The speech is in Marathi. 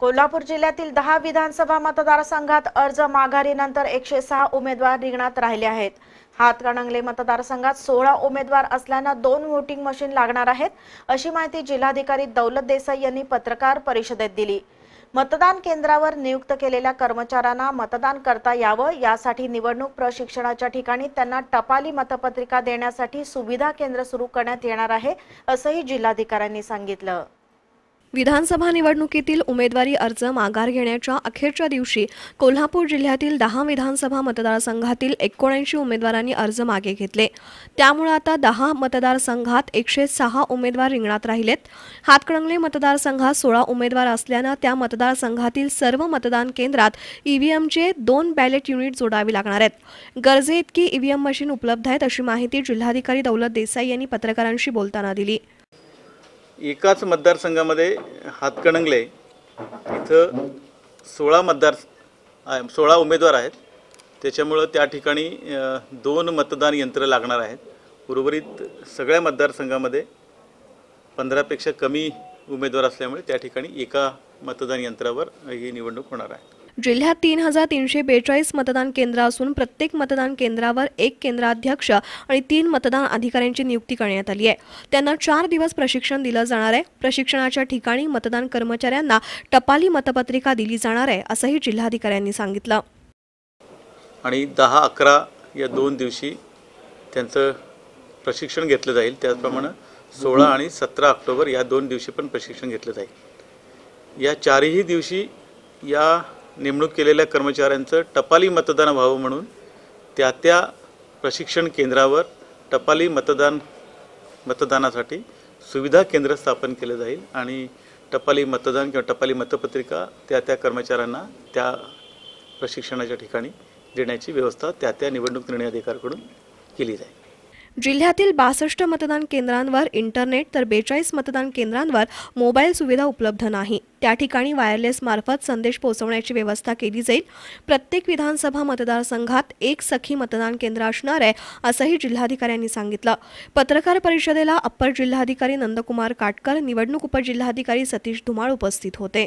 कोल्हापूर जिल्ह्यातील दहा विधानसभा मतदारसंघात अर्ज माघारीनंतर एकशे सहा उमेदवार रिंगणात राहिले आहेत हातकणंगले मतदारसंघात सोळा उमेदवार असल्यानं दोन व्होटिंग मशीन लागणार आहेत अशी माहिती जिल्हाधिकारी दौलत देसाई यांनी पत्रकार परिषदेत दिली मतदान केंद्रावर नियुक्त केलेल्या कर्मचाऱ्यांना मतदान करता यावं यासाठी निवडणूक प्रशिक्षणाच्या ठिकाणी त्यांना टपाली मतपत्रिका देण्यासाठी सुविधा केंद्र सुरू करण्यात येणार आहे असंही जिल्हाधिकाऱ्यांनी सांगितलं विधानसभा निवडणुकीतील उमेदवारी अर्ज माघार घेण्याच्या अखेरच्या दिवशी कोल्हापूर जिल्ह्यातील दहा विधानसभा मतदारसंघातील एकोणऐंशी उमेदवारांनी अर्ज मागे घेतले त्यामुळे आता दहा मतदारसंघात एकशे सहा उमेदवार रिंगणात राहिलेत हातकणंगले मतदारसंघात सोळा उमेदवार असल्यानं त्या मतदारसंघातील सर्व मतदान केंद्रात ईव्हीएमचे दोन बॅलेट युनिट जोडावी लागणार आहेत गरजे इतकी ईव्हीएम मशीन उपलब्ध आहेत अशी माहिती जिल्हाधिकारी दौलत देसाई यांनी पत्रकारांशी बोलताना दिली एकाच मतदारसंघामध्ये हातकणंगले इथं सोळा मतदार सोळा उमेदवार आहेत त्याच्यामुळं त्या ठिकाणी दोन मतदान यंत्र लागणार आहेत उर्वरित सगळ्या मतदारसंघामध्ये पंधरापेक्षा कमी उमेदवार असल्यामुळे त्या ठिकाणी एका मतदान यंत्रावर ही निवडणूक होणार आहे जिल्ह्यात तीन हजार तीनशे बेचाळीस मतदान केंद्र असून प्रत्येक मतदान केंद्रावर एक केंद्राध्यक्ष आणि तीन मतदान अधिकाऱ्यांची नियुक्ती करण्यात आली आहे त्यांना चार दिवस प्रशिक्षण दिलं जाणार आहे प्रशिक्षणाच्या ठिकाणी मतदान कर्मचाऱ्यांना टपाली मतपत्रिका दिली जाणार आहे असंही जिल्हाधिकाऱ्यांनी सांगितलं आणि दहा अकरा या दोन दिवशी त्यांचं प्रशिक्षण घेतलं जाईल त्याचप्रमाणे सोळा आणि सतरा ऑक्टोबर या दोन दिवशी पण प्रशिक्षण घेतलं जाईल या चारही दिवशी या नेमणूक केलेल्या कर्मचाऱ्यांचं टपाली मतदान व्हावं म्हणून त्या त्या प्रशिक्षण केंद्रावर टपाली मतदान मतदानासाठी सुविधा केंद्र स्थापन केलं जाईल आणि टपाली मतदान किंवा टपाली मतपत्रिका त्या त्या कर्मचाऱ्यांना त्या प्रशिक्षणाच्या ठिकाणी देण्याची व्यवस्था त्या त्या निवडणूक निर्णय अधिकाऱ्याकडून केली जाईल जिल्ह्यातील बासष्ट मतदान केंद्रांवर इंटरनेट तर बेचाळीस मतदान केंद्रांवर मोबाईल सुविधा उपलब्ध नाही त्या ठिकाणी वायरलेस मार्फत संदेश पोहोचवण्याची व्यवस्था केली जाईल प्रत्येक विधानसभा मतदारसंघात एक सखी मतदान केंद्र असणार आहे असंही जिल्हाधिकाऱ्यांनी सांगितलं पत्रकार परिषदेला अप्पर जिल्हाधिकारी नंदकुमार काटकर निवडणूक उपजिल्हाधिकारी सतीश धुमाळ उपस्थित होते